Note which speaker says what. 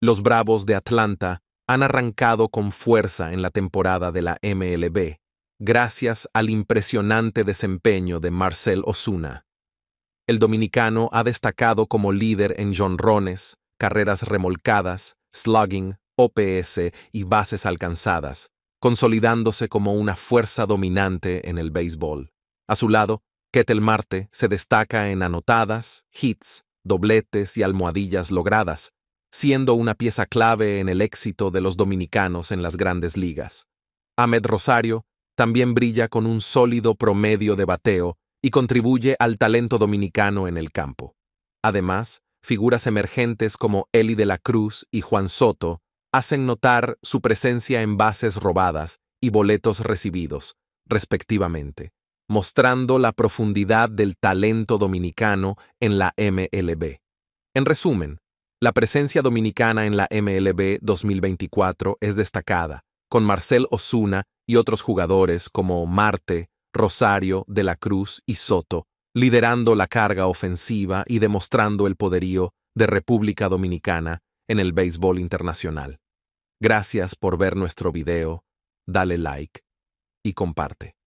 Speaker 1: Los Bravos de Atlanta han arrancado con fuerza en la temporada de la MLB, gracias al impresionante desempeño de Marcel Osuna. El dominicano ha destacado como líder en jonrones, carreras remolcadas, slugging, OPS y bases alcanzadas, consolidándose como una fuerza dominante en el béisbol. A su lado, Ketel Marte se destaca en anotadas, hits, dobletes y almohadillas logradas, siendo una pieza clave en el éxito de los dominicanos en las grandes ligas. Ahmed Rosario también brilla con un sólido promedio de bateo y contribuye al talento dominicano en el campo. Además, figuras emergentes como Eli de la Cruz y Juan Soto hacen notar su presencia en bases robadas y boletos recibidos, respectivamente, mostrando la profundidad del talento dominicano en la MLB. En resumen, la presencia dominicana en la MLB 2024 es destacada, con Marcel Osuna y otros jugadores como Marte, Rosario, De la Cruz y Soto, liderando la carga ofensiva y demostrando el poderío de República Dominicana en el béisbol internacional. Gracias por ver nuestro video, dale like y comparte.